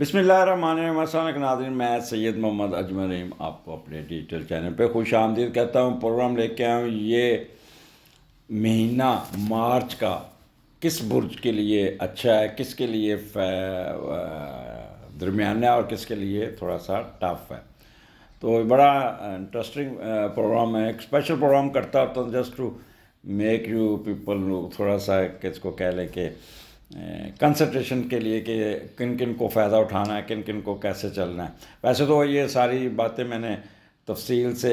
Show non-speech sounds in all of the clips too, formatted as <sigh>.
बसमिल्लाम नाजरन मैं सैयद मोहम्मद अजमर रहीम आपको अपने डिजिटल चैनल पे खुश आमदीद कहता हूँ प्रोग्राम लेके आया हूँ ये महीना मार्च का किस बुर्ज के लिए अच्छा है किसके लिए दरमियाना और किसके लिए थोड़ा सा टफ है तो बड़ा इंटरेस्टिंग प्रोग्राम है एक स्पेशल प्रोग्राम करता होता हूँ just to make you people थोड़ा सा किसको कह लें कि कंसल्ट्रेशन के लिए कि किन किन को फ़ायदा उठाना है किन किन को कैसे चलना है वैसे तो ये सारी बातें मैंने तफसील से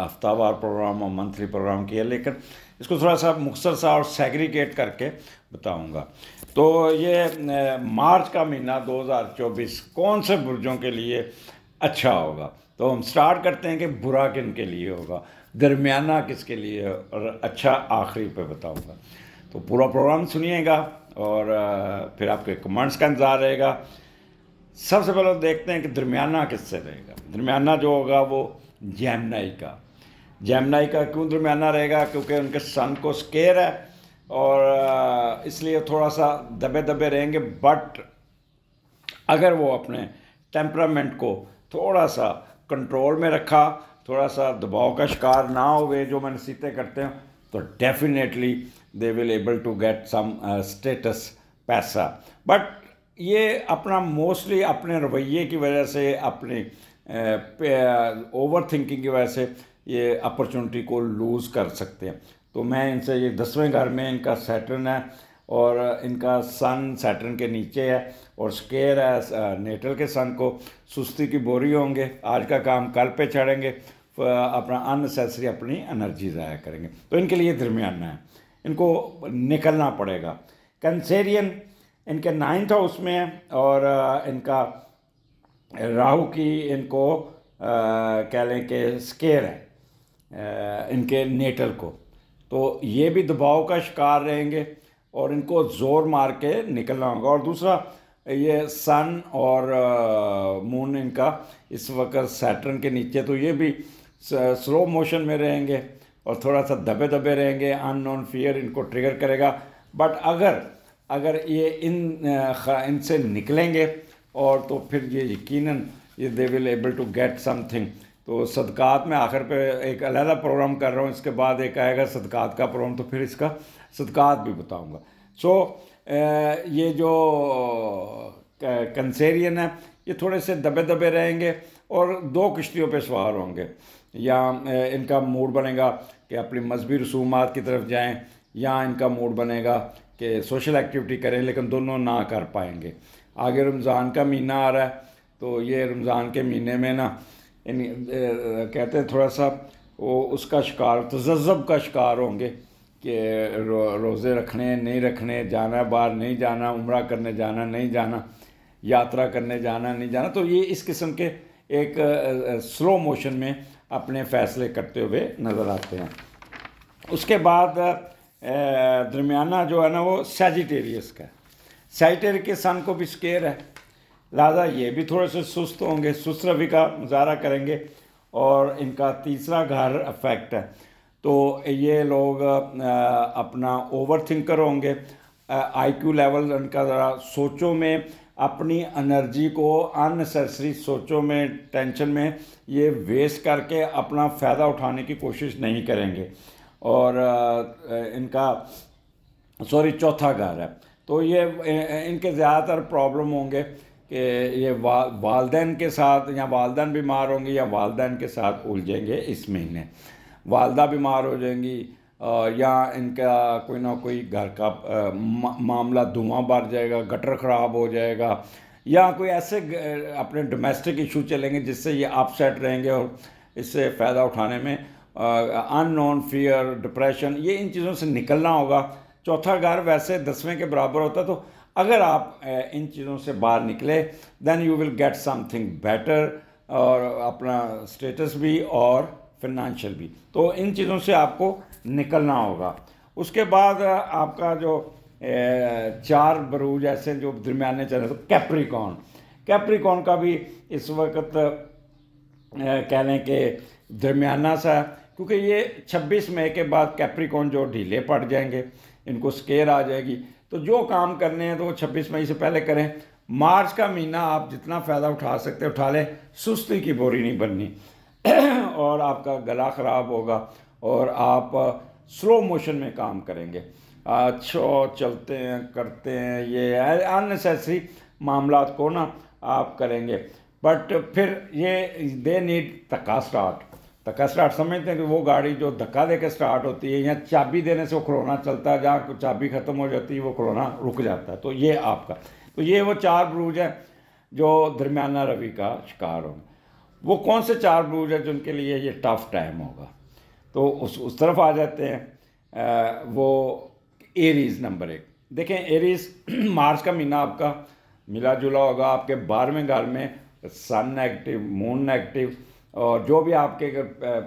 हफ्तावार प्रोग्राम और मंथली प्रोग्राम किया लेकिन इसको थोड़ा सा मुख्तर सा और सेग्रीगेट करके बताऊंगा तो ये मार्च का महीना 2024 कौन से बुर्जों के लिए अच्छा होगा तो हम स्टार्ट करते हैं कि बुरा किन के लिए होगा दरमियाना किसके लिए और अच्छा आखिरी पे बताऊंगा तो पूरा प्रोग्राम सुनिएगा और फिर आपके कमांड्स का इंतज़ार रहेगा सबसे पहले देखते हैं कि दरमियाना किससे रहेगा दरमियाना जो होगा वो जैमनाई का जैमनाई का क्यों दरमियाना रहेगा क्योंकि उनके सन को स्केयर है और इसलिए थोड़ा सा दबे दबे रहेंगे बट अगर वो अपने टेम्परामेंट को थोड़ा सा कंट्रोल में रखा थोड़ा सा दबाव का शिकार ना हो गए जो मनसीते करते हैं तो definitely they will able to get some status पैसा बट ये अपना मोस्टली अपने रवैये की वजह से अपने ओवर uh, थिंकिंग uh, की वजह से ये अपॉर्चुनिटी को लूज़ कर सकते हैं तो मैं इनसे ये दसवें घर में इनका सैटर्न है और इनका सन सैटर्न के नीचे है और स्केयर है नेटल uh, के सन को सुस्ती की बोरी होंगे आज का काम कल पे चढ़ेंगे अपना अननेसेसरी अपनी एनर्जी ज़ाया करेंगे तो इनके लिए दरमियाना है इनको निकलना पड़ेगा कंसेरियन इनके नाइन्थ हाउस में है और इनका राहु की इनको कह लें कि स्केयर है इनके नेटल को तो ये भी दबाव का शिकार रहेंगे और इनको ज़ोर मार के निकलना होगा और दूसरा ये सन और मून इनका इस वक्त सैटर्न के नीचे तो ये भी स्लो मोशन में रहेंगे और थोड़ा सा दबे दबे रहेंगे अन फियर इनको ट्रिगर करेगा बट अगर अगर ये इन इनसे निकलेंगे और तो फिर ये यकीनन ये they will able to get something तो सदकात में आखिर पे एक अलहदा प्रोग्राम कर रहा हूँ इसके बाद एक आएगा सदकात का प्रोग्राम तो फिर इसका सदकात भी बताऊँगा सो so, ये जो कंसेरियन है ये थोड़े से दबे दबे रहेंगे और दो किश्तियों पे सवार होंगे या इनका मूड बनेगा कि अपनी मजहबी रसूमात की तरफ जाएं या इनका मूड बनेगा कि सोशल एक्टिविटी करें लेकिन दोनों ना कर पाएंगे आगे रमज़ान का महीना आ रहा है तो ये रमज़ान के महीने में ना इन कहते हैं थोड़ा सा वो उसका शिकार तजब का शिकार होंगे कि रो, रोज़े रखने नहीं रखने जाना बाहर नहीं जाना उम्र करने जाना नहीं जाना यात्रा करने जाना नहीं जाना तो ये इस किस्म के एक स्लो मोशन में अपने फैसले करते हुए नज़र आते हैं उसके बाद दरमियाना जो है ना वो सैजिटेरियस का सैजिटेरियस के सन को भी स्केयर है लिहाजा ये भी थोड़े से सुस्त होंगे सुस्त रवि का मुजाहरा करेंगे और इनका तीसरा घर अफेक्ट है तो ये लोग अपना ओवर थिंकर होंगे आईक्यू लेवल उनका ज़रा सोचों में अपनी एनर्जी को अननेसेसरी सोचों में टेंशन में ये वेस्ट करके अपना फ़ायदा उठाने की कोशिश नहीं करेंगे और इनका सॉरी चौथा घर है तो ये इनके ज़्यादातर प्रॉब्लम होंगे कि ये वा, वालदेन के साथ या वालदेन बीमार होंगे या वालदेन के साथ उलझेंगे इस महीने वालदा बीमार हो जाएंगी या इनका कोई ना कोई घर का मा, मामला धुआं भर जाएगा गटर ख़राब हो जाएगा या कोई ऐसे अपने डोमेस्टिक इशू चलेंगे जिससे ये अपसेट रहेंगे और इससे फ़ायदा उठाने में अननोन फियर डिप्रेशन ये इन चीज़ों से निकलना होगा चौथा घर वैसे दसवें के बराबर होता तो अगर आप इन चीज़ों से बाहर निकले then you will get something better और अपना स्टेटस भी और फिनंशियल भी तो इन चीज़ों से आपको निकलना होगा उसके बाद आपका जो चार बरूज ऐसे जो दरमियाने चल रहे कैप्रिकॉन कैप्रिकॉन तो का भी इस वक्त कह लें कि दरमियाना सा क्योंकि ये 26 मई के बाद कैप्रिकॉन जो ढीले पड़ जाएंगे इनको स्केयर आ जाएगी तो जो काम करने हैं तो वो छब्बीस मई से पहले करें मार्च का महीना आप जितना फ़ायदा उठा सकते उठा लें सुस्ती की बोरी नहीं बननी <coughs> और आपका गला ख़राब होगा और आप स्लो मोशन में काम करेंगे अच्छो चलते हैं करते हैं ये अननेसेसरी मामला को ना आप करेंगे बट फिर ये दे नीड धक्का स्टार्ट धक्का स्टार्ट समझते हैं कि वो गाड़ी जो धक्का दे के स्टार्ट होती है या चाबी देने से वो खड़ोना चलता है जहाँ चाबी ख़त्म हो जाती है वो खड़ोना रुक जाता है तो ये आपका तो ये वो चार ब्रूज हैं जो दरमियाना रवि का शिकार होंगे वो कौन से चार ब्लूज है जिनके लिए ये टफ टाइम होगा तो उस उस तरफ आ जाते हैं आ, वो एरीज नंबर एक देखें एरीज मार्च <clears throat> का महीना आपका मिला जुला होगा आपके बारहवें घर में सन एक्टिव मून एक्टिव और जो भी आपके अगर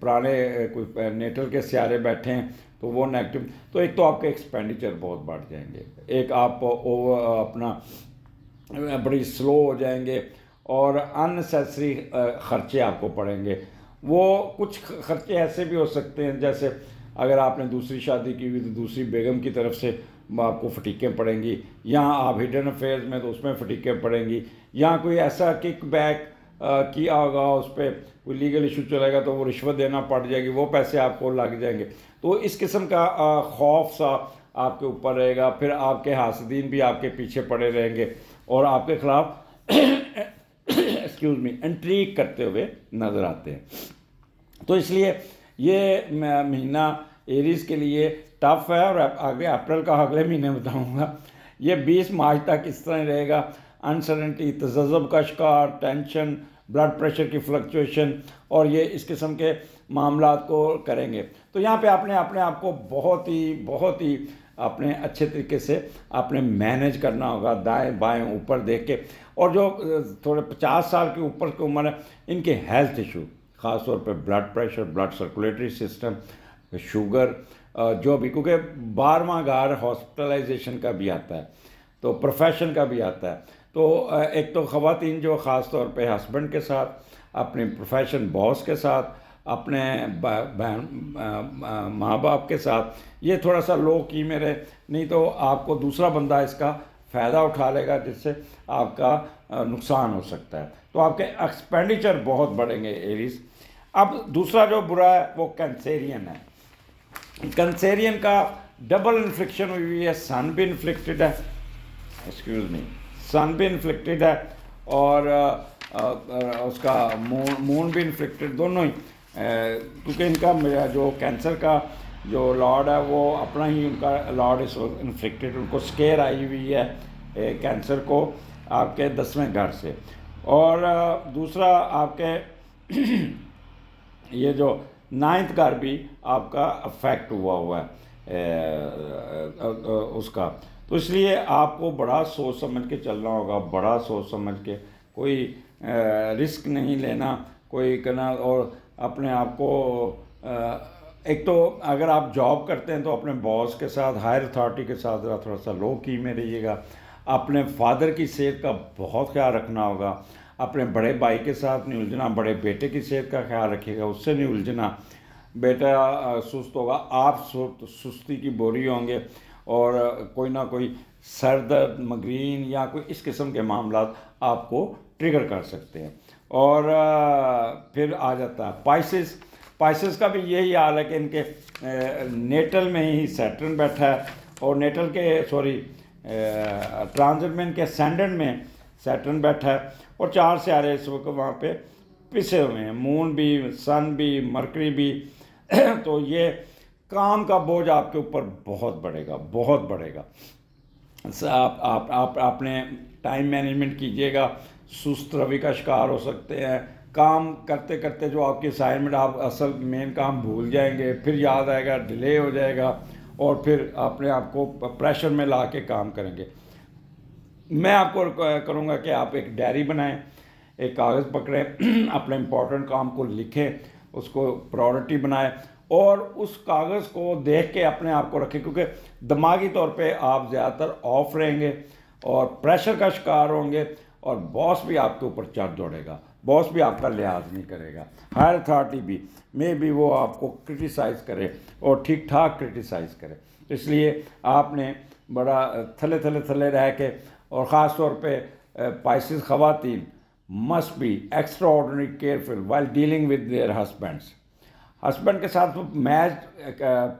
पुराने कोई नेटल के सियारे बैठे हैं तो वो नेगेटिव तो एक तो आपके एक्सपेंडिचर बहुत बढ़ जाएंगे एक आप ओवर अपना बड़ी स्लो हो जाएंगे और अननेसेसरी ख़र्चे आपको पड़ेंगे वो कुछ ख़र्चे ऐसे भी हो सकते हैं जैसे अगर आपने दूसरी शादी की हुई तो दूसरी बेगम की तरफ से आपको फटीकें पड़ेंगी या आप हिडन अफेयर्स में तो उसमें फटीकें पड़ेंगी या कोई ऐसा किक बैक किया होगा उस पर कोई लीगल इशू चलेगा तो वो रिश्वत देना पड़ जाएगी वो पैसे आपको लग जाएंगे तो इस किस्म का खौफ सा आपके ऊपर रहेगा फिर आपके हासदीन भी आपके पीछे पड़े रहेंगे और आपके ख़िलाफ़ एक्सक्यूज मी एंट्री करते हुए नजर आते हैं तो इसलिए ये महीना एरीज के लिए टफ है और आगे अप्रैल का अगले महीने बताऊंगा ये 20 मार्च तक इस तरह रहेगा अनसर्टेंटी तजब का शिकार टेंशन ब्लड प्रेशर की फ्लक्चुएशन और ये इस किस्म के मामला को करेंगे तो यहाँ पे आपने अपने आप को बहुत ही बहुत ही अपने अच्छे तरीके से अपने मैनेज करना होगा दाएं बाएं ऊपर देख के और जो थोड़े पचास साल के ऊपर की उम्र है इनके हेल्थ इशू ख़ासतौर पर blood pressure blood circulatory system sugar जो भी क्योंकि बारवा गार हॉस्पिटलाइजेशन का भी आता है तो प्रोफेशन का भी आता है तो एक तो ख़वान जो ख़ास तौर पर हस्बैंड के साथ अपने प्रोफेशन बॉस के साथ अपने बहन माँ बाप के साथ ये थोड़ा सा लो की में रहे नहीं तो आपको दूसरा बंदा इसका फ़ायदा उठा लेगा जिससे आपका नुकसान हो सकता है तो आपके एक्सपेंडिचर बहुत बढ़ेंगे एरीज अब दूसरा जो बुरा है वो कैंसेरियन है कैंसेरियन का डबल इन्फ्लिक्शन हुई हुई है सन भी इन्फ्लिक्टेड है एक्सक्यूज मी सन भी इन्फ्लिक्टेड है और आ, आ, उसका मून मून भी इन्फ्लिक्टेड दोनों ही क्योंकि इनका मेरा जो कैंसर का जो लॉर्ड है वो अपना ही उनका लॉर्ड इस इन्फ्लिक्टेड उनको स्केयर आई हुई है कैंसर को आपके दसवें घर से और दूसरा आपके <clears throat> ये जो नाइन्थ घर भी आपका अफेक्ट हुआ हुआ है उसका तो इसलिए आपको बड़ा सोच समझ के चलना होगा बड़ा सोच समझ के कोई रिस्क नहीं लेना कोई करना और अपने आप को एक तो अगर आप जॉब करते हैं तो अपने बॉस के साथ हायर अथॉरिटी के साथ ज़रा थोड़ा सा लो की में रहिएगा अपने फादर की सेहत का बहुत ख्याल रखना होगा अपने बड़े भाई के साथ नहीं उलझना बड़े बेटे की सेहत का ख्याल रखिएगा उससे नहीं उलझना बेटा सुस्त होगा आप सुस्ती की बोरी होंगे और कोई ना कोई सर दर्द मग्रीन या कोई इस किस्म के मामला आपको ट्रिगर कर सकते हैं और फिर आ जाता है पाइसिस पाइसिस का भी यही हाल है कि इनके नेटल में ही सैटर्न बैठा है और नेटल के सॉरी ट्रांजिट में इनके सैंडन में सैटर्न बैठा है और चार सियारे इस वक्त वहाँ पे पिसे हुए हैं मून भी सन भी मरकरी भी <clears throat> तो ये काम का बोझ आपके ऊपर बहुत बढ़ेगा बहुत बढ़ेगा आप आप आप अपने टाइम मैनेजमेंट कीजिएगा सुस्त रवि का शिकार हो सकते हैं काम करते करते जो आपकी असाइनमेंट आप असल मेन काम भूल जाएंगे फिर याद आएगा डिले हो जाएगा और फिर अपने आप को प्रेशर में ला के काम करेंगे मैं आपको करूँगा कि आप एक डायरी बनाएं एक कागज़ पकड़ें <clears throat> अपने इम्पोर्टेंट काम को लिखें उसको प्रायोरिटी बनाएं और उस कागज़ को देख के अपने आप को रखें क्योंकि दिमागी तौर पे आप ज़्यादातर ऑफ रहेंगे और प्रेशर का शिकार होंगे और बॉस भी आपके ऊपर चढ़ दौड़ेगा बॉस भी आपका लिहाज नहीं करेगा हायर अथॉरिटी भी मे भी वो आपको क्रिटिसाइज़ करे और ठीक ठाक क्रिटिसाइज़ करे इसलिए आपने बड़ा थले थले थले रह के और ख़ास तौर पर पाइसिस खातन must be extraordinary careful while dealing with their husband husband के साथ मैच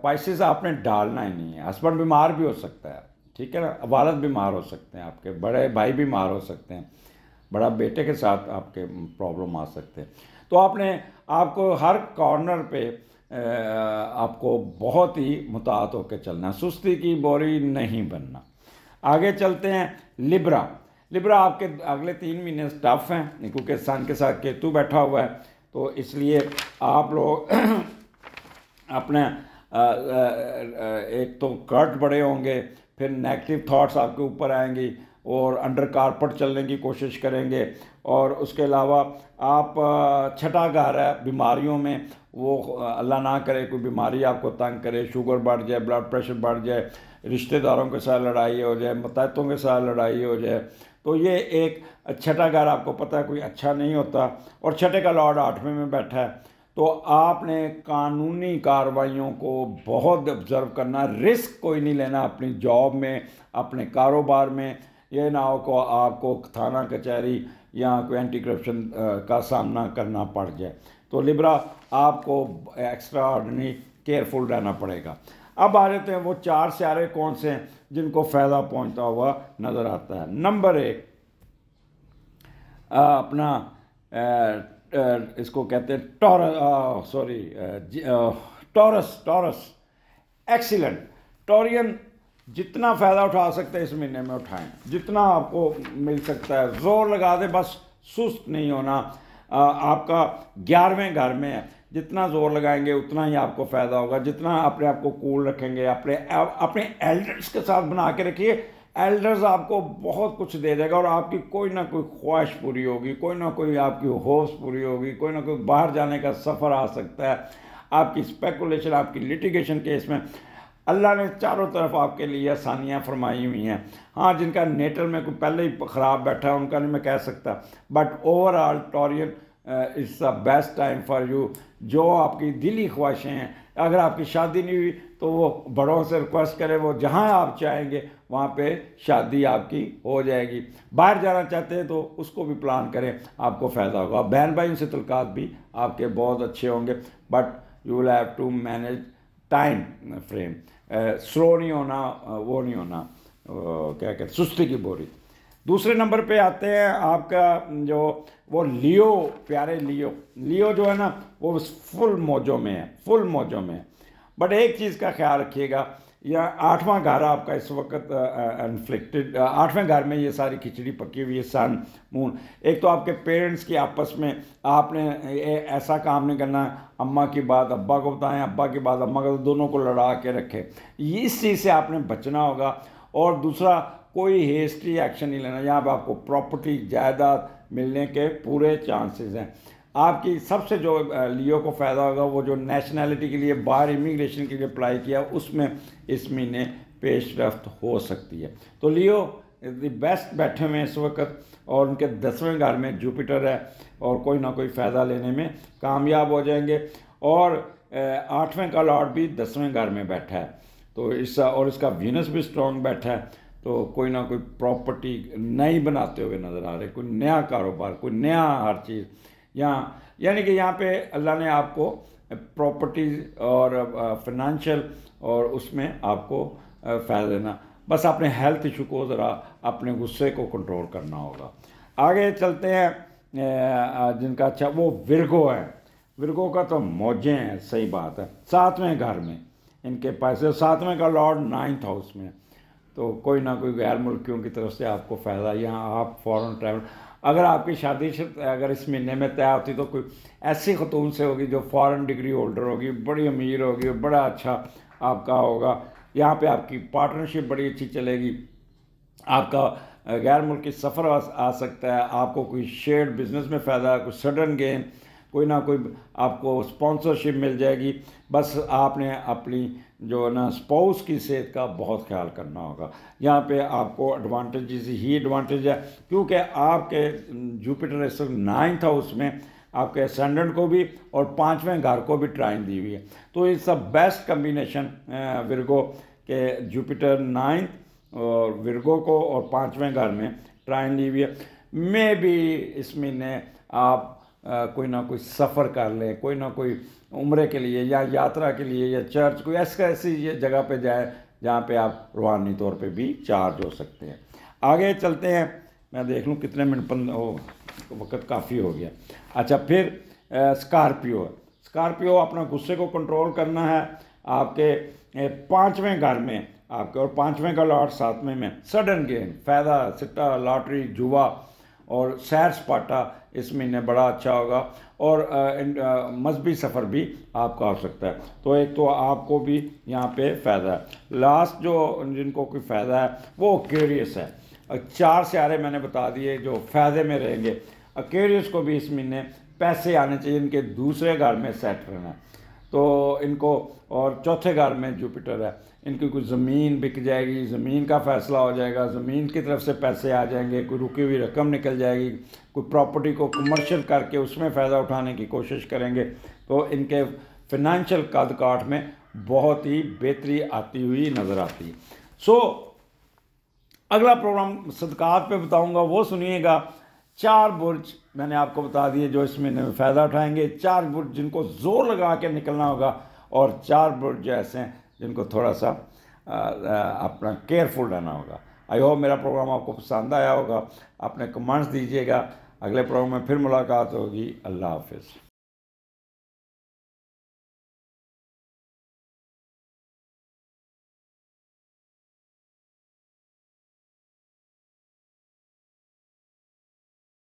पाइसिस आपने डालना ही नहीं है हस्बैंड बीमार भी हो सकता है ठीक है ना वालद भी मार हो सकते हैं आपके बड़े भाई भी मार हो सकते हैं बड़ा बेटे के साथ आपके प्रॉब्लम आ सकते हैं तो आपने आपको हर कॉर्नर पे आपको बहुत ही मुतात होकर चलना सुस्ती की बोरी नहीं बनना आगे चलते हैं लिब्रा लिब्रा आपके अगले तीन महीने टफ हैं क्योंकि सन के साथ केतु बैठा हुआ है तो इसलिए आप लोग <clears throat> अपने एक तो कर्ट बड़े होंगे फिर नेगेटिव थाट्स आपके ऊपर आएंगी और अंडर कारपेट चलने की कोशिश करेंगे और उसके अलावा आप छठा घर है बीमारियों में वो अल्लाह ना करे कोई बीमारी आपको तंग करे शुगर बढ़ जाए ब्लड प्रेशर बढ़ जाए रिश्तेदारों के साथ लड़ाई हो जाए मतहतों के साथ लड़ाई हो जाए तो ये एक छठा घर आपको पता है कोई अच्छा नहीं होता और छठे का लॉर्ड आठवें में बैठा है तो आपने कानूनी कार्रवाइयों को बहुत ऑब्ज़र्व करना रिस्क कोई नहीं लेना अपनी जॉब में अपने कारोबार में यह ना हो को आपको थाना कचहरी या कोई एंटी करप्शन का सामना करना पड़ जाए तो लिब्रा आपको एक्स्ट्रा ऑर्डनरी केयरफुल रहना पड़ेगा अब आ जाते हैं वो चार सियारे कौन से हैं जिनको फ़ायदा पहुंचता हुआ नज़र आता है नंबर एक आ, अपना आ, Uh, इसको कहते हैं taur sorry uh, uh, Taurus Taurus excellent Taurean जितना फ़ायदा उठा सकते हैं इस महीने में उठाएं जितना आपको मिल सकता है ज़ोर लगा दें बस सुस्त नहीं होना आ, आपका ग्यारहवें घर में है जितना ज़ोर लगाएंगे उतना ही आपको फ़ायदा होगा जितना अपने आप को कूल रखेंगे अपने अपने एल्डर्स के साथ बना के रखिए एल्डर्स आपको बहुत कुछ दे देगा और आपकी कोई ना कोई ख्वाहिश पूरी होगी कोई ना कोई आपकी होश पूरी होगी कोई ना कोई बाहर जाने का सफ़र आ सकता है आपकी स्पेकुलेशन आपकी लिटिगेशन केस में अल्लाह ने चारों तरफ आपके लिए आसानियाँ फरमाई हुई हैं हाँ जिनका नेटर में कोई पहले ही ख़राब बैठा है उनका नहीं मैं कह सकता but overall Taurean is the best time for you जो आपकी दिली ख्वाहिशें हैं अगर आपकी शादी नहीं हुई तो वो बड़ों से रिक्वेस्ट करें वो जहाँ आप चाहेंगे वहाँ पे शादी आपकी हो जाएगी बाहर जाना चाहते हैं तो उसको भी प्लान करें आपको फ़ायदा होगा बहन भाइयों से तलकात भी आपके बहुत अच्छे होंगे but you will have to manage time frame slow नहीं होना वो नहीं होना क्या कहते सुस्ती की बोरी दूसरे नंबर पे आते हैं आपका जो वो लियो प्यारे लियो लियो जो है ना वो फुल मौजों में है फुल मौजों में है बट एक चीज़ का ख्याल रखिएगा या आठवां घर आपका इस वक्त इन्फ्लिक्टेड आठवें घर में ये सारी खिचड़ी पकी हुई है सन मून एक तो आपके पेरेंट्स की आपस में आपने ऐसा काम नहीं करना अम्मा की बात अब्बा को बताएं अब्बा की बात अम्मा को दोनों को लड़ा के रखें इस चीज़ से आपने बचना होगा और दूसरा कोई हेस्टी एक्शन नहीं लेना यहाँ पर आपको प्रॉपर्टी जायदाद मिलने के पूरे चांसेस हैं आपकी सबसे जो लियो को फ़ायदा होगा वो जो नेशनैलिटी के लिए बाहर इमिग्रेशन के लिए अप्लाई किया उसमें इस महीने पेश रफ्त हो सकती है तो लियो बेस्ट बैठे हुए हैं इस वक्त और उनके दसवें घर में जुपिटर है और कोई ना कोई फ़ायदा लेने में कामयाब हो जाएंगे और आठवें का लॉर्ड भी दसवें घर में बैठा है तो इस और इसका वीनस भी स्ट्रॉन्ग बैठा है तो कोई ना कोई प्रॉपर्टी नई बनाते हुए नज़र आ रहे कोई नया कारोबार कोई नया हर चीज़ यहाँ यानी कि यहाँ पे अल्लाह ने आपको प्रॉपर्टीज और फिनंशियल और उसमें आपको फ़ायदा देना बस अपने हेल्थ इशू को ज़रा अपने गुस्से को कंट्रोल करना होगा आगे चलते हैं जिनका अच्छा वो विरगो है विरगो का तो मौजें हैं सही बात है सातवें घर में इनके पैसे सातवें का लॉर्ड नाइन्थ हाउस में तो कोई ना कोई गैर मुल्कियों की तरफ से आपको फ़ायदा यहाँ आप फॉरेन ट्रैवल अगर आपकी शादी अगर इस महीने में तय होती तो कोई ऐसी खतून से होगी जो फ़ॉरन डिग्री होल्डर होगी बड़ी अमीर होगी बड़ा अच्छा आपका होगा यहाँ पे आपकी पार्टनरशिप बड़ी अच्छी चलेगी आपका गैर मुल्की सफ़र आ सकता है आपको कोई शेयर बिजनेस में फ़ायदा कोई सडन गेन कोई ना कोई आपको स्पॉन्सरशिप मिल जाएगी बस आपने अपनी जो है ना स्पाउस की सेहत का बहुत ख्याल करना होगा यहाँ पे आपको एडवांटेजेस ही एडवांटेज है क्योंकि आपके जुपिटर एस नाइन्थ हाउस में आपके असेंडेंट को भी और पांचवें घर को भी ट्राइन दी हुई है तो ये सब बेस्ट कम्बिनेशन विरगो के जुपिटर नाइन्थ और विरगो को और पांचवें घर में ट्राइन दी हुई है मे भी इस महीने आप कोई ना कोई सफ़र कर ले कोई ना कोई उम्र के लिए या यात्रा के लिए या चर्च कोई ऐसा ऐसी जगह पे जाए जहाँ पे आप रूहानी तौर पे भी चार्ज हो सकते हैं आगे चलते हैं मैं देख लूँ कितने मिनट पंद वक्त काफ़ी हो गया अच्छा फिर स्कॉर्पियो स्कॉर्पियो अपना गुस्से को कंट्रोल करना है आपके पाँचवें घर में आपके और पाँचवें का लॉट सातवें में सडन गेन फायदा सिट्टा लॉटरी जुआ और सैर सपाटा इस महीने बड़ा अच्छा होगा और मजहबी सफ़र भी आपका हो सकता है तो एक तो आपको भी यहाँ पे फ़ायदा है लास्ट जो जिनको कोई फ़ायदा है वो अकेरियस है चार सियारे मैंने बता दिए जो फ़ायदे में रहेंगे अकेरियस को भी इस महीने पैसे आने चाहिए इनके दूसरे घर में सेट रहना है तो इनको और चौथे घर में जुपिटर है इनकी कुछ ज़मीन बिक जाएगी ज़मीन का फ़ैसला हो जाएगा ज़मीन की तरफ से पैसे आ जाएंगे कोई रुकी हुई रकम निकल जाएगी कोई प्रॉपर्टी को कमर्शियल करके उसमें फ़ायदा उठाने की कोशिश करेंगे तो इनके फिनंशियल काठ में बहुत ही बेहतरी आती हुई नज़र आती है सो so, अगला प्रोग्राम सदकात पे बताऊंगा वो सुनिएगा चार बुर्ज मैंने आपको बता दिए जो इस महीने में फ़ायदा उठाएंगे चार बुर्ज जिनको ज़ोर लगा के निकलना होगा और चार बुर्ज ऐसे हैं जिनको थोड़ा सा अपना केयरफुल रहना होगा आई होप मेरा प्रोग्राम आपको पसंद आया होगा अपने कमेंट्स दीजिएगा अगले प्रोग्राम में फिर मुलाकात होगी अल्लाह हाफिज़